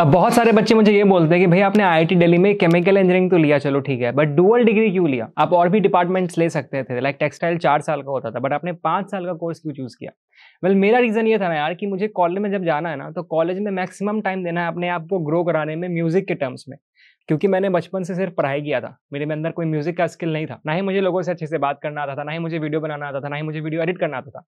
अब बहुत सारे बच्चे मुझे ये बोलते हैं कि भाई आपने आई दिल्ली में केमिकल इंजीनियरिंग तो लिया चलो ठीक है बट डुअल डिग्री क्यों लिया आप और भी डिपार्टमेंट्स ले सकते थे लाइक टेक्सटाइल चार साल का होता था बट आपने पाँच साल का कोर्स क्यों चूज़ किया वेल well, मेरा रीज़न ये था ना यार कि मुझे कॉलेज में जब जाना है ना तो कॉलेज में मैक्सिमम टाइम देना है अपने आप को ग्रो कराने में म्यूज़िक के टर्म्स में क्योंकि मैंने बचपन से सिर्फ पढ़ाई किया था मेरे में अंदर कोई म्यूज़िक का स्किल नहीं था ना ही मुझे लोगों से अच्छे से बात करना आता था ना ही मुझे वीडियो बनाना आता था ना ही मुझे वीडियो एडिट करना आता था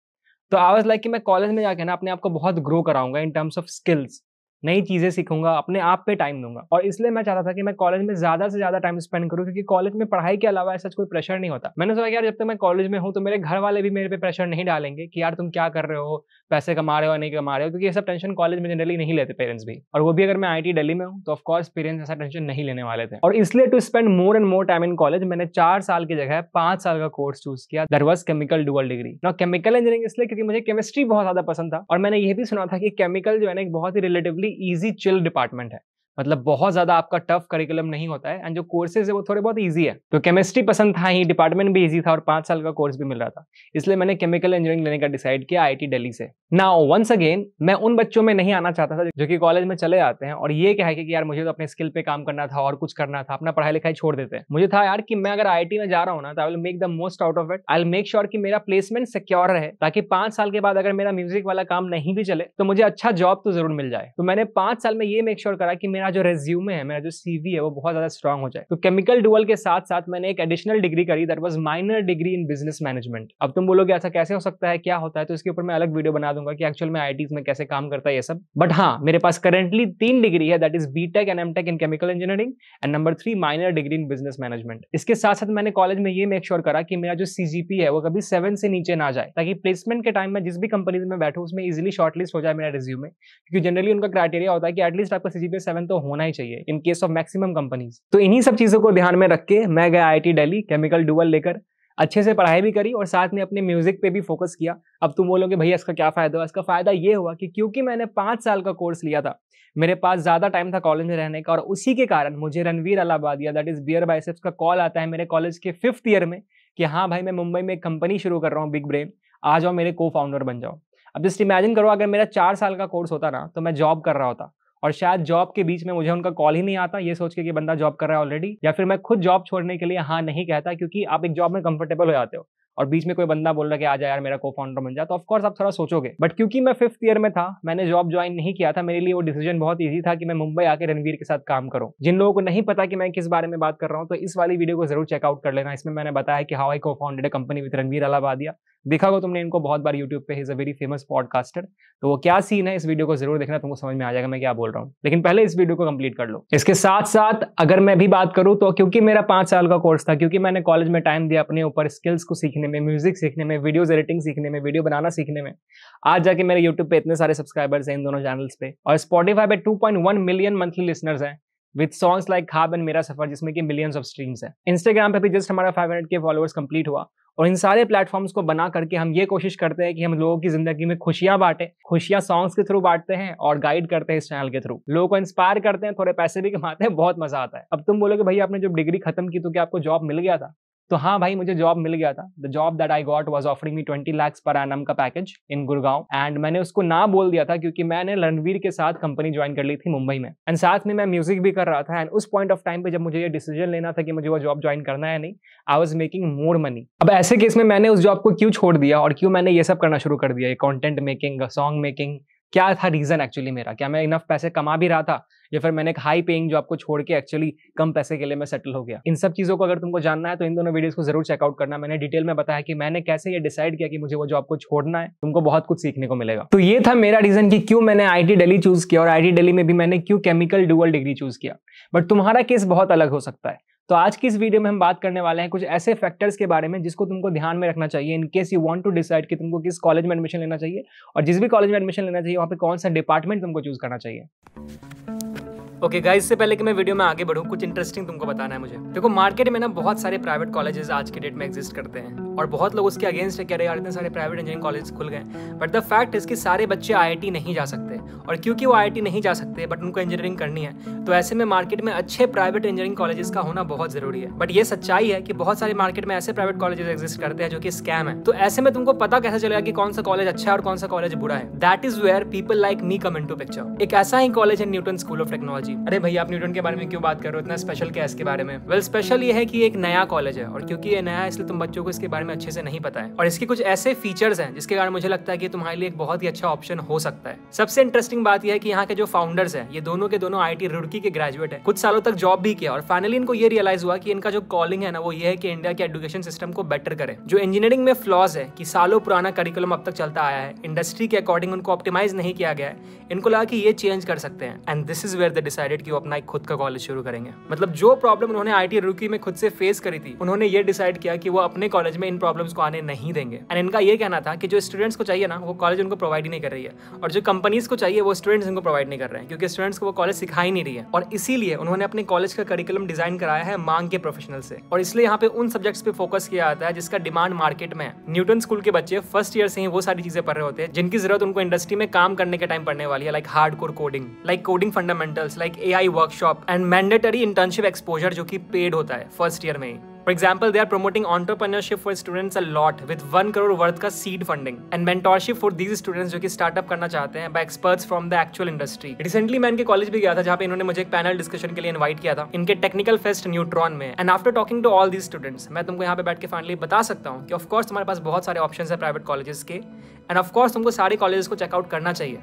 तो आवाज़ लाइक कि मैं कॉलेज में जाकर ना अपने आप को बहुत ग्रो कराऊंगा इन टर्म्स ऑफ स्किल्स नई चीज़ें सीखूंगा अपने आप पे टाइम दूंगा और इसलिए मैं चाहता था कि मैं कॉलेज में ज़्यादा से ज़्यादा टाइम स्पेंड करूँ क्योंकि कॉलेज में पढ़ाई के अलावा ऐसा कोई प्रेशर नहीं होता मैंने सोचा कि यार जब तक मैं कॉलेज में हूँ तो मेरे घर वाले भी मेरे पे प्रेशर नहीं डालेंगे कि यार तुम क्या कर रहे हो पैसे कमा रहे हो नहीं कमा रहे हो क्योंकि ये सब टेंशन कॉलेज में जनरली नहीं लेते पेरेंट्स भी और वो भी अगर मैं आई डेली में हूँ तो ऑफकोर्स पेरेंट्स ऐसा टेंशन नहीं लेने वाले थे और इसलिए to spend more and more time in college मैंने चार साल की जगह पाँच साल का कोर्स चूज किया there was chemical dual degree ना केमिकल इंजीनियरिंग इसलिए क्योंकि मुझे केमिस्ट्री बहुत ज्यादा पसंद था और मैंने ये भी सुना था कि केमिकल जो है ना एक बहुत ही रिलेटिवली इजी चिल डिपार्टमेंट है मतलब बहुत ज्यादा आपका टफ करिकुलम नहीं होता है एंड जो कोर्सेज है वो थोड़े बहुत ईजी है तो केमिस्ट्री पसंद था ही डिपार्टमेंट भी ईजी था और पांच साल का कोर्स भी मिल रहा था इसलिए मैंने केमिकल इंजीनियरिंग लेने का डिसाइड किया आई दिल्ली से ना वंस अगेन मैं उन बच्चों में नहीं आना चाहता था जो कि कॉलेज में चले जाते हैं और ये कह कि यार मुझे तो अपने स्किल पे काम करना था और कुछ करना था अपना पढ़ाई लिखाई छोड़ देते हैं मुझे था यार कि मैं अगर आई में जा रहा हूँ ना तो I will make the most out of it I make sure कि मेरा प्लेसमेंट सिक्योर रहे ताकि पांच साल के बाद अगर मेरा म्यूजिक वाला काम नहीं भी चले तो मुझे अच्छा जॉब तो जरूर मिल जाए तो मैंने पांच साल में ये मेक श्योर करा कि मेरा मेरा जो रेज्यूमे है मेरा जो सीवी है वो बहुत ज़्यादा स्ट्रॉन्ग हो जाए तो केमिकल डुअल के साथ साथ मैंने एक एडिशनल डिग्री करी that was minor degree in business management अब तुम बोलोगे ऐसा कैसे हो सकता है क्या होता है तो इसके ऊपर मैं अलग वीडियो बना दूंगा कि एक्चुअल में आई में कैसे काम करता है ये सब बट हाँ मेरे पास करेंटली तीन डिग्री है that is B tech and M tech in chemical engineering and number three minor degree in business management इसके साथ साथ मैंने कॉलेज में ये मेक श्योर करा कि मेरा जो सीजीपी है वो कभी सेवन से नीचे ना जाए ताकि प्लेसमेंट के टाइम में जिस भी कंपनीज में बैठू उसमें इजिली शॉर्टलिस्ट हो जाए मेरा रिज्यूमे क्योंकि जनरली उनका क्राइटेरिया होता है कि एटलीस्ट आपका सीजीपी सेवन तो होना ही चाहिए in case of maximum companies तो इन्हीं सब चीज़ों को ध्यान में रख के मैं गया आई दिल्ली केमिकल डुअल लेकर अच्छे से पढ़ाई भी करी और साथ में अपने म्यूजिक पे भी फोकस किया अब तुम बोलोगे भैया इसका क्या फ़ायदा हुआ इसका फ़ायदा ये हुआ कि क्योंकि मैंने पांच साल का कोर्स लिया था मेरे पास ज़्यादा टाइम था कॉलेज में रहने का और उसी के कारण मुझे Ranveer Allahbadia that is beer biceps का कॉल आता है मेरे कॉलेज के फिफ्थ ईयर में कि हाँ भाई मैं मुंबई में एक कंपनी शुरू कर रहा हूँ बिग ब्रेन आ जाओ मेरे को फाउंडर बन जाओ अब जस्ट इमेजिन करो अगर मेरा चार साल का कोर्स होता ना तो मैं जॉब कर रहा होता और शायद जॉब के बीच में मुझे उनका कॉल ही नहीं आता ये सोच के कि बंदा जॉब कर रहा है ऑलरेडी या फिर मैं खुद जॉब छोड़ने के लिए हाँ नहीं कहता क्योंकि आप एक जॉब में कंफर्टेबल हो जाते हो और बीच में कोई बंदा बोल रहा है कि आ जा यार मेरा को फाउंडर बन जाए तो ऑफकोर्स आप थोड़ा सोचोगे बट क्योंकि मैं फिफ्थ ईयर में था मैंने जॉब ज्वाइन नहीं किया था मेरे लिए वो डिसीजन बहुत ईजी था कि मैं मुंबई आके रणवीर के साथ काम करूँ जिन लोगों को नहीं पता कि मैं किस बारे में बात कर रहा हूँ तो इस वाली वीडियो को जरूर चेकआउट कर लेना इसमें मैंने बताया कि how I co founded company with Ranveer Allahbadia देखा हो तुमने इनको बहुत बार यूट्यूब पे is a very famous podcaster तो वो क्या सीन है इस वीडियो को जरूर देखना तुमको समझ में आ जाएगा मैं क्या बोल रहा हूँ लेकिन पहले इस वीडियो को कंप्लीट कर लो इसके साथ साथ अगर मैं भी बात करूँ तो क्योंकि मेरा पांच साल का कोर्स था क्योंकि मैंने कॉलेज में टाइम दिया अपने ऊपर स्किल्स को सीखने में म्यूजिक सीखने में वीडियोज एडिटिंग सीखने में वीडियो बनाना सीखने में आज जाके मेरे यूट्यूब पे इतने सारे सब्सक्राइबर्स हैं इन दोनों चैनल्स पे और स्पॉटीफाई पे टू मिलियन मंथली लिसनर्स हैं with songs like Khaab and Mera Safar जिसमें कि मिलियंस ऑफ स्ट्रीम्स है इंस्टाग्राम पे भी जस्ट हमारा 500 के फॉलोअर्स कंप्लीट हुआ और इन सारे प्लेटफॉर्म्स को बना करके हम ये कोशिश करते हैं कि हम लोगों की जिंदगी में खुशियां बांटें खुशियां सॉन्ग्स के थ्रू बांटते हैं और गाइड करते हैं इस चैनल के थ्रू लोगों को इंस्पायर करते हैं थोड़े पैसे भी कमाते हैं बहुत मजा आता है अब तुम बोलोगे भैया आपने जब डिग्री खत्म की तो क्या आपको जॉब मिल गया था तो हाँ भाई मुझे जॉब मिल गया था the job that I got was offering me twenty lakhs पर एन का पैकेज इन गुड़गांव एंड मैंने उसको ना बोल दिया था क्योंकि मैंने रणवीर के साथ कंपनी ज्वाइन कर ली थी मुंबई में एंड साथ में मैं म्यूजिक भी कर रहा था एंड उस पॉइंट ऑफ टाइम पे जब मुझे ये डिसीजन लेना था कि मुझे वो जॉब ज्वाइन करना है नहीं I was making more money अब ऐसे केस में मैंने उस जॉब को क्यों छोड़ दिया और क्यों मैंने ये सब करना शुरू कर दिया कॉन्टेंट मेकिंग सॉन्ग मेकिंग क्या था रीजन एक्चुअली मेरा क्या मैं इनफ पैसे कमा भी रहा था या फिर मैंने एक हाई पेइंग जॉब को छोड़ के एक्चुअली कम पैसे के लिए मैं सेटल हो गया इन सब चीज़ों को अगर तुमको जानना है तो इन दोनों वीडियोस को जरूर चेकआउट करना मैंने डिटेल में बताया कि मैंने कैसे ये डिसाइड किया कि मुझे वो जॉब को छोड़ना है तुमको बहुत कुछ सीखने को मिलेगा तो ये था मेरा रीजन कि क्यों मैंने आई दिल्ली चूज किया और आई दिल्ली में भी मैंने क्यों केमिकल डुअल डिग्री चूज किया बट तुम्हारा केस बहुत अलग हो सकता है तो आज की इस वीडियो में हम बात करने वाले हैं कुछ ऐसे फैक्टर्स के बारे में जिसको तुमको ध्यान में रखना चाहिए in case you want to decide कि तुमको किस कॉलेज में एडमिशन लेना चाहिए और जिस भी कॉलेज में एडमिशन लेना चाहिए वहाँ पे कौन सा डिपार्टमेंट तुमको चूज करना चाहिए ओके गाइस से पहले कि मैं वीडियो में आगे बढ़ूं कुछ इंटरेस्टिंग तुमको बताना है मुझे देखो मार्केट में ना बहुत सारे प्राइवेट कॉलेजेस आज के डेट में एग्जिस्ट करते हैं और बहुत लोग उसके अगेंस्ट है कह रहे यार इतने सारे प्राइवेट इंजीनियरिंग कॉलेज खुल गए बट द फैक्ट इसके सारे बच्चे आई नहीं जा सकते और क्योंकि वो आई नहीं जा सकते बट उनको इंजीनियरिंग करनी है तो ऐसे में मार्केट में अच्छे प्राइवेट इंजीनियरिंग कॉलेजेस का होना बहुत जरूरी है बट ये सच्चाई है कि बहुत सारे मार्केट में ऐसे प्राइवेट कॉलेजेस एग्जिस्ट करते हैं जो कि स्कैम है तो ऐसे में तुमको पता कैसे चलेगा कि कौन सा कॉलेज अच्छा है और कौन सा कॉलेज बुरा है that is where people like me come into picture एक ऐसा ही कॉलेज है न्यूटन स्कूल ऑफ टेक्नोलॉजी जी अरे भैया आप न्यूटन के बारे में क्यों बात कर रहे हो इतना स्पेशल क्या है इसके बारे में वेल well, स्पेशल ये है कि एक नया कॉलेज है और क्योंकि ये नया है इसलिए तुम बच्चों को इसके बारे में अच्छे से नहीं पता है और इसके कुछ ऐसे फीचर्स हैं जिसके कारण मुझे लगता है कि तुम्हारे लिए एक बहुत ही अच्छा ऑप्शन हो सकता है सबसे इंटरेस्टिंग बात यह है कि यहाँ के जो फाउंडर्स है ये दोनों के दोनों आई रुड़की के ग्रेजुएट है कुछ सालों तक जॉब भी किया और फाइनली इनको ये रियलाइज हुआ कि इनका जो कॉलिंग है ना वो ये है कि इंडिया के एजुकेशन सिस्टम को बेटर करे जो इंजीनियरिंग में फ्लॉज है कि सालों पुराना करिकुलम अब तक चलता आया है इंडस्ट्री के अकॉर्डिंग उनको ऑप्टिमाइज नहीं किया गया है इनको लगा कि ये चेंज कर सकते हैं and this is where the dis decided कि वो अपना एक खुद का कॉलेज शुरू करेंगे मतलब जो प्रॉब्लम उन्होंने आई टी में खुद से फेस करी थी उन्होंने ये डिसाइड किया कि वो अपने कॉलेज में इन प्रॉब्लम को आने नहीं देंगे एंड इनका ये कहना था कि जो स्टूडेंट्स को चाहिए ना वो कॉलेज उनको प्रोवाइड ही नहीं कर रही है और जो कंपनीज को चाहिए वो स्टूडेंट्स उनको प्रोवाइड नहीं कर रहे हैं क्योंकि स्टूडेंट्स को वो कॉलेज सिखा ही नहीं रही है और इसीलिए उन्होंने अपने कॉलेज का करिकुलम डिजाइन कराया है मांग के प्रोफेशनल से और इसलिए यहाँ पे उन सब्जेक्ट्स पे फोकस किया जाता है जिसका डिमांड मार्केट में है न्यूटन स्कूल के बच्चे फर्स्ट ईयर से ही वो सारी चीजें पढ़ रहे होते हैं जिनकी जरूरत उनको इंडस्ट्री में काम करने के टाइम पढ़ने वाली है like hardcore coding like coding fundamentals like A I workshop and mandatory internship exposure जो कि पेड होता है फर्स्ट ईयर में for example they are promoting entrepreneurship for students a lot with one crore worth का seed funding and mentorship for these students जो कि startup करना चाहते हैं by experts from the actual industry recently मैं इनके कॉलेज भी गया था जहां पे इन्होंने मुझे एक पैनल डिस्कशन के लिए इन्वाइट किया था इनके टेक्निकल फेस्ट न्यूट्रॉन में and after talking to all these students मैं तुमको यहाँ पे बैठ के फाइनली बता सकता हूँ कि ऑफकोर्स तुम्हारे पास बहुत सारे ऑप्शन है प्राइवेट कॉलेज के एंड ऑफकोर्स तुमको सारे कॉलेज को चेकआउट करना चाहिए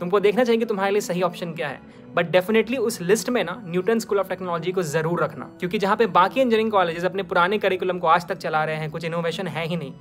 तुमको देखना चाहिए कि तुम्हारे लिए सही ऑप्शन क्या है बट डेफिनेटली उस लिस्ट में ना न्यूटन स्कूल ऑफ टेक्नोलॉजी को जरूर रखना क्योंकि जहाँ पे बाकी इंजीनियरिंग कॉलेजेस अपने पुराने करिकुलम को आज तक चला रहे हैं कुछ इनोवेशन है ही नहीं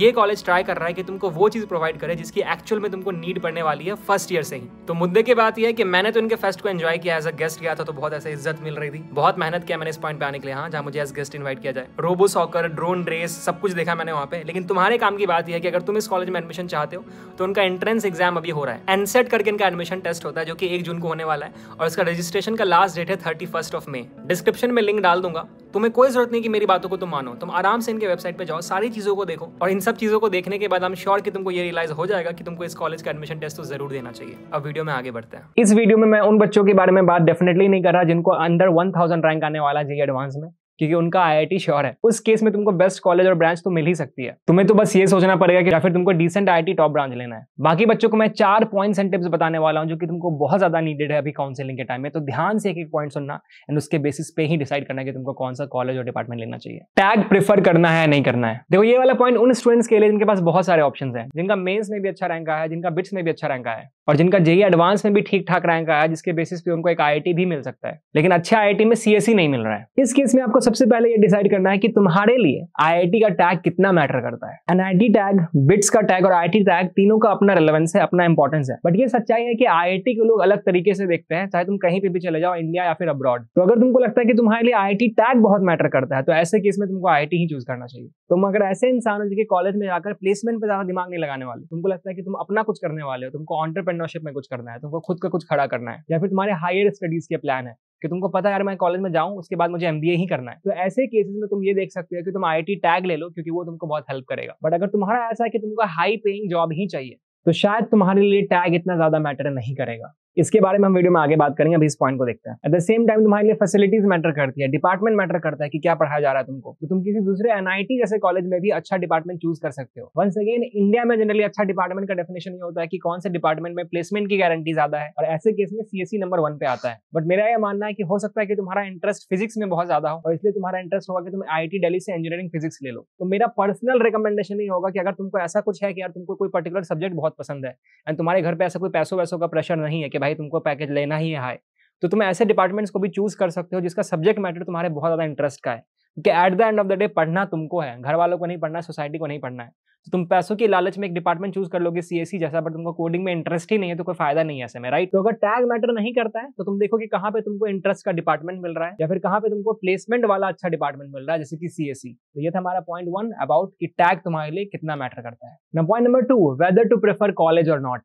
ये कॉलेज ट्राई कर रहा है कि तुमको वो चीज़ प्रोवाइड करे जिसकी एक्चुअल में तुमको नीड पड़ने वाली है फर्स्ट ईयर से ही तो मुद्दे की बात यह है कि मैंने तो इनके फेस्ट को एंजॉय किया एज अ गेस्ट गया था तो बहुत ऐसे इज्जत मिल रही थी बहुत मेहनत किया मैंने इस पॉइंट पे आने के लिए हाँ जहाँ मुझे एज गेस्ट इन्वाइट किया जाए रोबो सॉकर ड्रोन रेस सब कुछ देखा मैंने वहाँ पे लेकिन तुम्हारे काम की बात यह है कि अगर तुम इस कॉलेज में एडमिशन चाहते हो तो उनका एंट्रेंस एग्जाम अभी हो रहा है एनसेट करके इनका एडमिशन टेस्ट होता है जो कि एक जून को होने वाला है और इसका रजिस्ट्रेशन का लास्ट डेट है thirty first of May description में लिंक डाल दूंगा तुम्हें कोई जरूरत नहीं कि मेरी बातों को तुम मानो तुम आराम से इनके वेबसाइट पर जाओ सारी चीज़ों को देखो और इन सब चीज़ों को देखने के बाद हम श्योर की तुमको ये रियलाइज हो जाएगा कि तुमको इस कॉलेज का एडमिशन टेस्ट तो जरूर देना चाहिए अब वीडियो में आगे बढ़ते हैं इस वीडियो में मैं उन बच्चों के बारे में बात डेफिनेटली नहीं कर रहा जिनको अंडर वन रैंक आने वाला चाहिए एडवांस में क्योंकि उनका आईआईटी श्योर है उस केस में तुमको बेस्ट कॉलेज और ब्रांच तो मिल ही सकती है तुम्हें तो बस ये सोचना पड़ेगा कि या फिर तुमको डिसेंट आईआईटी टॉप ब्रांच लेना है बाकी बच्चों को मैं चार पॉइंट्स एंड टिप्स बताने वाला हूँ जो कि तुमको बहुत ज्यादा नीडेड है अभी काउंसिलिंग के टाइम में तो ध्यान से एक एक पॉइंट सुनना एंड उसके बेसिस पे ही डिसाइड करना कि तुमको कौन सा कॉलेज और डिपार्टमेंट लेना चाहिए टैग प्रीफर करना है नहीं करना है देखो ये वाला पॉइंट उन स्टूडेंट्स के लिए जिनके पास बहुत सारे ऑप्शन है जिनका मेन्स में भी अच्छा रैंक आया है जिनका बिट्स में भी अच्छा रैंक आया है और जिनका जेई एडवांस में भी ठीक ठाक रैंक आया जिसके बेसिस पे उनको एक आई भी मिल सकता है लेकिन अच्छे आई में सीएसई e नहीं मिल रहा है इस केस में आपको सबसे पहले ये डिसाइड करना है कि तुम्हारे लिए आई का टैग कितना मैटर करता है एनआईटी टैग बिट्स का टैग और आई टैग तीनों का अपना रिलेवेंस है अपना इंपॉर्टेंस है बट ये सच्चाई है कि आई के लोग अलग तरीके से देखते हैं चाहे तुम कहीं पर भी चले जाओ इंडिया या फिर अब्रॉड तो अगर तुमको लगता है कि तुम्हारे लिए आई टैग बहुत मैटर करता है तो ऐसे केस में तुमको आई ही चूज करना चाहिए तुम अगर ऐसे इंसान हो जिसके कॉलेज में जाकर प्लेसमेंट पर ज्यादा दिमाग नहीं लगाने वाले तुमको लगता है कि तुम अपना कुछ करने वाले हो तुमको ऑन्टरप्रेन एंटरप्रेन्योरशिप में कुछ करना है तुमको खुद का कुछ खड़ा करना है या फिर तुम्हारे हायर स्टडीज के प्लान है कि तुमको पता है यार मैं कॉलेज में जाऊँ उसके बाद मुझे एमबीए ही करना है तो ऐसे केसेस में तुम ये देख सकते हो कि तुम आई टैग ले लो क्योंकि वो तुमको बहुत हेल्प करेगा बट अगर तुम्हारा ऐसा है कि तुमको हाई पेइंग जॉब ही चाहिए तो शायद तुम्हारे लिए टैग इतना ज्यादा मैटर नहीं करेगा इसके बारे में हम वीडियो में आगे बात करेंगे अभी इस पॉइंट को देखते हैं एट द सेम टाइम तुम्हारे लिए फैसिलिटीज मैटर करती है डिपार्टमेंट मैटर करता है कि क्या पढ़ाया जा रहा है तुमको तो तुम किसी दूसरे एनआईटी जैसे कॉलेज में भी अच्छा डिपार्टमेंट चूज कर सकते हो वंस अगेन इंडिया में जनरली अच्छा डिपार्टमेंट का डेफिनेशन ये होता है कि कौन से डिपार्टमेंट में प्लेसमेंट की गारंटी ज्यादा है और ऐसे केस में सीएससी नंबर वन पे आता है बट मेरा यह मानना है कि हो सकता है कि तुम्हारा इंटरेस्ट फिजिक्स में बहुत ज्यादा हो और इसलिए तुम्हारा इंटरेस्ट होगा कि तुम आई दिल्ली से इंजीनियरिंग फिजिक्स ले लो तो मेरा पर्सनल रिकमेंडेशन ये होगा कि अगर तुमको ऐसा कुछ है कि यार तुमको कोई पर्टिकुलर सब्जेक्ट बहुत पसंद है एंड तुम्हारे घर पर ऐसा कोई पैसों वैसों का प्रेशर नहीं है कि भाई तुमको पैकेज लेना ही है तो तुम ऐसे डिपार्टमेंट्स को भी चूज कर सकते हो जिसका सब्जेक्ट मैटर तुम्हारे बहुत ज़्यादा इंटरेस्ट का है क्योंकि at the end of the day पढ़ना तुमको है घर वालों को नहीं पढ़ना है सोसाइटी को नहीं पढ़ना है तो तुम पैसों की लालच में एक डिपार्टमेंट चूज कर लोगे सीएससी e जैसा बट तुमको कोडिंग में इंटरेस्ट ही नहीं है तो कोई फायदा नहीं है ऐसे में राइट तो अगर टैग मैटर नहीं करता है तो तुम देखो कि कहाँ पे तुमको इंटरेस्ट का डिपार्टमेंट मिल रहा है या फिर कहाँ पे तुमको प्लेसमेंट वाला अच्छा डिपार्टमेंट मिल रहा है जैसे कि सीएससी e। तो ये था हमारा पॉइंट वन अबाउट की टैग तुम्हारे लिए कितना मैटर करता है point number two whether to prefer college और नॉट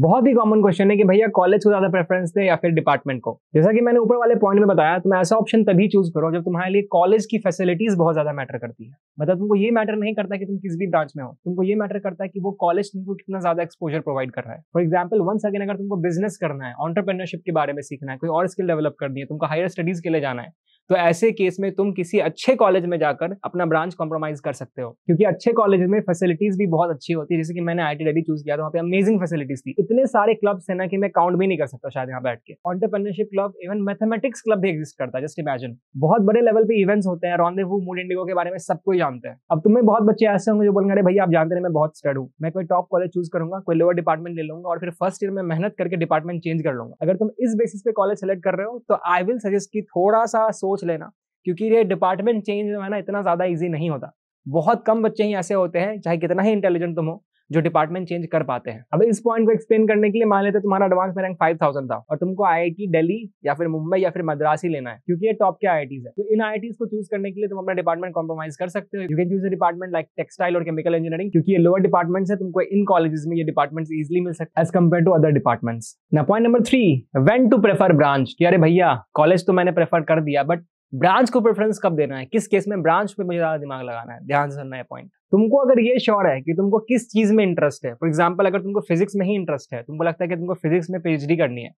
बहुत ही कॉमन क्वेश्चन है कि भैया कॉलेज को ज्यादा प्रेफरेंस दें या फिर डिपार्टमेंट को जैसा कि मैंने ऊपर वाले पॉइंट में बताया तुम तो ऐसा ऑप्शन तभी चूज करो जब तुम्हारे लिए कॉलेज की फैसिलिटीज बहुत ज्यादा मैटर करती है मतलब तुमको ये मैटर नहीं करता कि तुम किस भी ब्रांच में हो तुमको ये मैटर करता है कि वो कॉलेज तुमको कितना ज्यादा एक्सपोजर प्रोवाइड कर रहा है फॉर एग्जाम्पल वंस अगेन अगर तुमको बिजनेस करना है ऑन्टरप्रेनरशिप के बारे में सीखना है कोई और स्किल डेवलप करनी है तुमको हायर स्टडीज के लिए जाना है तो ऐसे केस में तुम किसी अच्छे कॉलेज में जाकर अपना ब्रांच कॉम्प्रोमाइज कर सकते हो क्योंकि अच्छे कॉलेज में फैसिलिटीज भी बहुत अच्छी होती है जैसे कि मैंने आई टी चूज किया था तो वहाँ पे अमेजिंग फैसिलिटीज थी इतने सारे क्लब्स है ना कि मैं काउंट भी नहीं कर सकता शायद यहाँ बैठ के entrepreneurship club even mathematics club भी एक्जिस्ट करता है जस्ट इमेजिन बहुत बड़े लेवल पे इवेंट्स होते हैं रॉन्दे वो मूड इंडिगो के बारे में सबको जानते हैं अब तुम्हें बहुत बच्चे ऐसे होंगे जो बोलेंगे अरे भैया आप जानते हैं मैं बहुत स्टड हूँ मैं कोई टॉप कॉलेज चूज करूंगा कोई लोअर डिपार्टमेंट ले लूंगा और फिर फर्स्ट ईयर में मेहनत करके डिपार्टमेंट चेंज कर लूंगा अगर तुम इस बेसिस पे कॉलेज सेलेक्ट कर रहे हो तो आई विल सजेस्ट की थोड़ा सा सोच सोच लेना क्योंकि ये डिपार्टमेंट चेंज जो है ना इतना ज़्यादा ईजी नहीं होता बहुत कम बच्चे ही ऐसे होते हैं चाहे कितना ही इंटेलिजेंट तुम हो जो डिपार्टमेंट चेंज कर पाते हैं अब इस पॉइंट को एक्सप्लेन करने के लिए मान लेते तुम्हारा एडवांस में रैंक फाइव थाउजेंड था और तुमको आई डेली या फिर मुंबई या फिर मद्रास ही लेना है क्योंकि ये टॉप के आई है तो इन आई को चूज करने के लिए तुम अपना डिपार्टमेंट कॉम्प्रोमाइज कर सकते हो you can choose department like textile और केमिकल इंजीनियरिंग क्योंकि ये लोअर डिपार्टमेंट है तुमको इन कॉलेज में ये डिपार्टमेंट इजिली मिल सकते as compare to other departments ना point number three when to prefer branch कि अरे भैया कॉलेज तो मैंने प्रेफर कर दिया बट ब्रांच को प्रेफरेंस कब देना है किस केस में ब्रांच पे मुझे ज्यादा दिमाग लगाना है ध्यान से सुनना है पॉइंट तुमको अगर ये श्योर है कि तुमको किस चीज़ में इंटरेस्ट है फॉर एग्जाम्पल अगर तुमको फिजिक्स में ही इंटरेस्ट है तुमको लगता है कि तुमको फिजिक्स में पीएचडी करनी है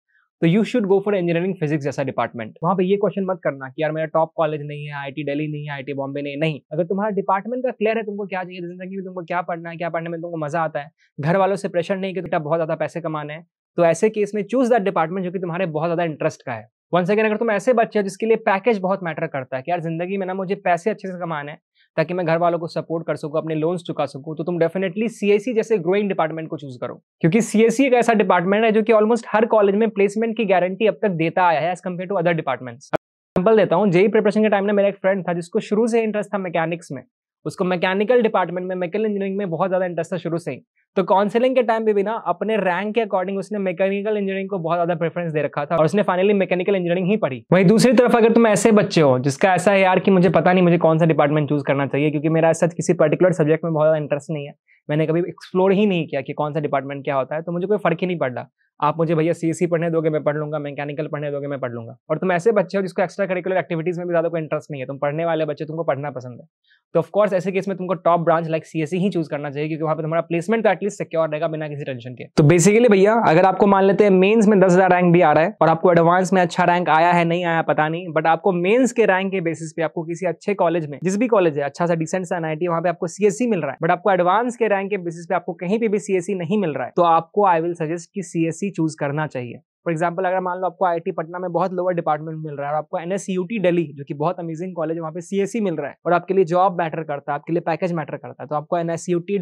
तो you should go for engineering physics जैसा डिपार्टमेंट वहां पे ये क्वेश्चन मत करना कि यार मेरा टॉप कॉलेज नहीं है आई दिल्ली नहीं है आई बॉम्बे नहीं नहीं अगर तुम्हारा डिपार्टमेंट का क्लियर है तुमको क्या चाहिए जिंदगी में तुमको क्या पढ़ना है क्या पढ़ने में तुमको मजा आता है घर वालों से प्रेशर नहीं कि बेटा बहुत ज्यादा पैसे कमाने हैं तो ऐसे केस में चूज दैट डिपार्टमेंट जो कि तुम्हारे बहुत ज्यादा इंटरेस्ट का है वन सेकेंड अगर तुम ऐसे बच्चे हो जिसके लिए पैकेज बहुत मैटर करता है कि यार जिंदगी में ना मुझे पैसे अच्छे से कमाने हैं ताकि मैं घर वालों को सपोर्ट कर सकूँ अपने लोन्स चुका सकूँ तो तुम डेफिनेटली सी जैसे ग्रोइंग डिपार्टमेंट को चूज करो क्योंकि सी एक ऐसा डिपार्टमेंट है जो कि ऑलमोस्ट हर कॉलेज में प्लेसमेंट की गारंटी अब तक देता आया है as compare to other departments example देता हूँ जेई प्रिपरेशन e e के टाइम में मेरा एक फ्रेंड था जिसको शुरू से इंटरेस्ट था मैकेनिक्स में उसको मैकेनिकल डिपार्टमेंट में मैकेल इंजीनियरिंग में बहुत ज़्यादा इंटरेस्ट था शुरू से ही तो काउंसिलिंग के टाइम पे भी ना अपने रैंक के अकॉर्डिंग उसने मैकेनिकल इंजीनियरिंग को बहुत ज्यादा प्रेफरेंस दे रखा था और उसने फाइनली मैकेनिकल इंजीनियरिंग ही पढ़ी वहीं दूसरी तरफ अगर तुम ऐसे बच्चे हो जिसका ऐसा है यार कि मुझे पता नहीं मुझे कौन सा डिपार्टमेंट चूज करना चाहिए क्योंकि मेरा ऐसा किसी पर्टिकुलर सब्जेक्ट में बहुत ज्यादा इंटरेस्ट नहीं है मैंने कभी एक्सप्लोर ही नहीं किया कि कौन सा डिपार्टमेंट क्या होता है तो मुझे कोई फर्क ही नहीं पड़ रहा आप मुझे भैया सी सी e पढ़ने दोगे मैं पढ़ लूंगा मैकेनिकल पढ़ने दोगे मैं पढ़ लूंगा और तुम ऐसे बच्चे हो जिसको एक्स्ट्रा करिकुलर एक्टिविटीज में भी ज्यादा कोई इंटरेस्ट नहीं है तुम पढ़ने वाले बच्चे तुमको पढ़ना पसंद है तो ऑफकोर्स ऐसे केस में तुमको टॉप ब्रांच लाइक सी ही चूज करना चाहिए क्योंकि वहाँ पर तुम्हारा प्लेसमेंट तो एटलीस्ट सिक्योर रहेगा बिना किसी टेंशन के तो बेसिकली भैया अगर आपको मान लेते हैं मेन्स में दस रैंक भी आ रहा है और आपको एडवांस में अच्छा रैंक आया है नहीं आया पता नहीं बट आपको मेन्स के रैंक के बेसिस पे आपको किसी अच्छे कॉलेज में जिस भी कॉलेज है अच्छा सा डिसेंट सा एनआईटी वहाँ पे आपको सीएससी e मिल रहा है बट आपको एडवांस के रैंक के बेसिस पे आपको कहीं पे भी सीएससी e नहीं मिल रहा है तो आपको आई विल सजेस्ट की सीएससी चूज करना चाहिए फॉर एग्जाम्पल अगर मान लो आपको आई पटना में बहुत लोअर डिपार्टमेंट मिल रहा है और आपको एन डेली जो कि बहुत अमेजिंग कॉलेज वहाँ पे सी e मिल रहा है और आपके लिए जॉब मैटर करता है आपके लिए पैकेज मैटर करता है तो आपको एन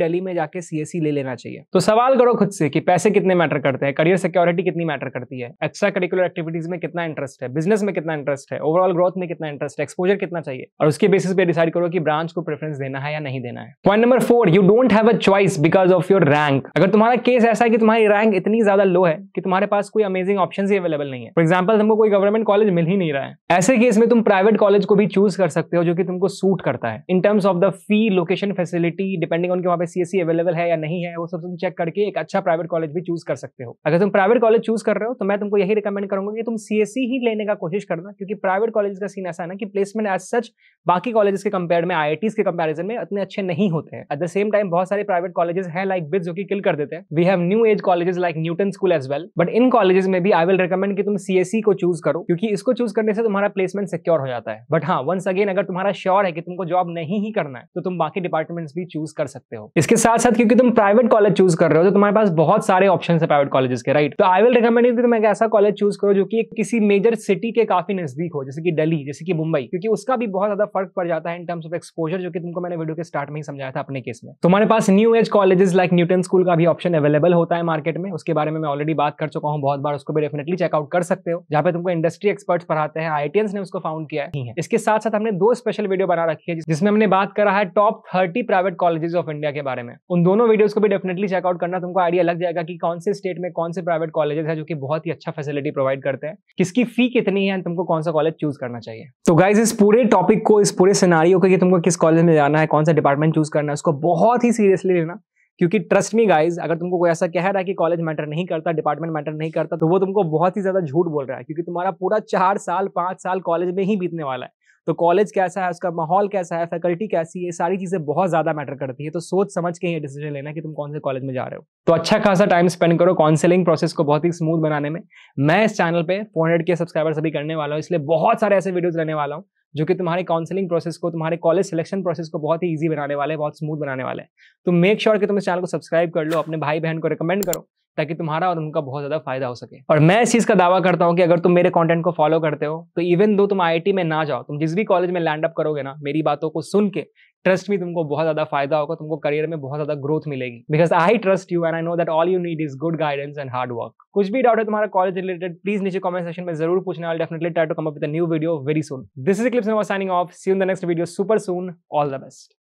डेली में जाके सी e ले लेना चाहिए तो सवाल करो खुद से कि पैसे कितने मैटर करते हैं करियर सिक्योरिटी कितनी मैटर करती है एक्स्ट्रा करिकुलर एक्टिविटीज में कितना इंटरेस्ट है बिजनेस में कितना इंटरेस्ट है ओवरऑल ग्रोथ में कितना इंटरेस्ट है एक्सपोजर कितना चाहिए और उसके बेसिस पे डिसाइड करो कि ब्रांच को प्रेफरेंस देना है या नहीं देना है point number four you don't have a choice because of your rank अगर तुम्हारा केस ऐसा है कि तुम्हारी रैंक इतनी ज्यादा लो है कि तुम्हारे पास कोई अमेजिंग एडवर्टाइजिंग ऑप्शन ही अवेलेबल नहीं है फॉर एग्जाम्पल तुमको कोई गवर्नमेंट कॉलेज मिल ही नहीं रहा है ऐसे केस में तुम प्राइवेट कॉलेज को भी चूज कर सकते हो जो कि तुमको सूट करता है in terms of the fee location facility depending on के वहाँ पे सी अवेलेबल e है या नहीं है वो सब तुम चेक करके एक अच्छा प्राइवेट कॉलेज भी चूज कर सकते हो अगर तुम प्राइवेट कॉलेज चूज कर रहे हो तो मैं तुमको यही रिकमेंड करूंगा कि तुम सी e ही लेने का कोशिश करना क्योंकि प्राइवेट कॉलेज का सीन ऐसा है ना कि प्लेसमेंट एज सच बाकी कॉलेज के कंपेयर में आई के कंपेरिजन में इतने अच्छे नहीं होते हैं एट द सेम टाइम बहुत सारे प्राइवेट कॉलेजेस हैं लाइक बिज जो कि किल कर देते हैं we have new age colleges like Newton School as well but in colleges में में भी आई विल रिकमेंड कि तुम सी e को चूज करो क्योंकि इसको चूज करने से तुम्हारा प्लेसमेंट सिक्योर हो जाता है बट हाँ वंस अगेन अगर तुम्हारा श्योर है कि तुमको जॉब नहीं ही करना है तो तुम बाकी डिपार्टमेंट्स भी चूज कर सकते हो इसके साथ साथ क्योंकि तुम प्राइवेट कॉलेज चूज कर रहे हो तो तुम्हारे पास बहुत सारे ऑप्शन है प्राइवेट कॉलेज के राइट तो आई विल रिकमेंड कि तुम एक ऐसा कॉलेज चूज करो जो कि किसी मेजर सिटी के काफी नजदीक हो जैसे कि दिल्ली जैसे कि मुंबई क्योंकि उसका भी बहुत ज्यादा फर्क पड़ जाता है इन टर्म्स ऑफ एक्सपोजर जो कि तुमको मैंने वीडियो के स्टार्ट में ही समझाया था अपने केस में तुम्हारे तो पास new age colleges like Newton School का भी ऑप्शन अवेलेबल होता है मार्केट में उसके बारे में मैं ऑलरेडी बात कर चुका हूँ बहुत बार उसको उसको भी डेफिनेटली चेकआउट कर सकते हो जहाँ पे तुमको इंडस्ट्री एक्सपर्ट्स पढ़ाते हैं आई ने उसको फाउंड किया है इसके साथ साथ हमने दो स्पेशल वीडियो बना रखी है जिसमें हमने बात करा है top thirty private colleges of India के बारे में उन दोनों वीडियोज को भी डेफिनेटली चेकआउट करना तुमको आइडिया लग जाएगा कि कौन से स्टेट में कौन से प्राइवेट कॉलेजेस है जो कि बहुत ही अच्छा फैसिलिटी प्रोवाइड करते हैं किसकी फी कितनी है तुमको कौन सा कॉलेज चूज करना चाहिए तो गाइज इस पूरे टॉपिक को इस पूरे सिनारियों को कि तुमको किस कॉलेज में जाना है कौन सा डिपार्टमेंट चूज करना है उसको बहुत ही सीरियसली लेना क्योंकि ट्रस्ट मी गाइज अगर तुमको कोई ऐसा कह रहा है कि कॉलेज मैटर नहीं करता डिपार्टमेंट मैटर नहीं करता तो वो तुमको बहुत ही ज़्यादा झूठ बोल रहा है क्योंकि तुम्हारा पूरा चार साल पांच साल कॉलेज में ही बीतने वाला है तो कॉलेज कैसा है उसका माहौल कैसा है फैकल्टी कैसी है सारी चीज़ें बहुत ज़्यादा मैटर करती है तो सोच समझ के ये डिसीजन लेना कि तुम कौन से कॉलेज में जा रहे हो तो अच्छा खासा टाइम स्पेंड करो काउंसिलिंग प्रोसेस को बहुत ही स्मूथ बनाने में मैं इस चैनल पर फोर के सब्सक्राइबर्स अभी करने वाला हूँ इसलिए बहुत सारे ऐसे वीडियोज़ लेने वाला हूँ जो कि तुम्हारे काउंसलिंग प्रोसेस को तुम्हारे कॉलेज सिलेक्शन प्रोसेस को बहुत ही ईजी बनाने वाले बहुत स्मूथ बनाने वाले हैं तो मेक श्योर sure कि तुम इस चैनल को सब्सक्राइब कर लो अपने भाई बहन को रिकमेंड करो ताकि तुम्हारा और उनका बहुत ज़्यादा फायदा हो सके और मैं इस चीज़ का दावा करता हूँ कि अगर तुम मेरे कॉन्टेंट को फॉलो करते हो तो इवन दो तुम आई में ना जाओ तुम जिस भी कॉलेज में लैंड अप करोगे ना मेरी बातों को सुन के ट्रस्ट भी तुमको बहुत ज्यादा फायदा होगा तुमको करियर में बहुत ज्यादा ग्रोथ मिलेगी because I trust you and I know that all you need is good guidance and hard work कुछ भी डाउट है तुम्हारा कॉलेज रिलेटेड प्लीज नीचे कमेंट सेक्शन में जरूर पूछना definitely try to come up with new video very soon this is clips signing off see in the next video super soon all the best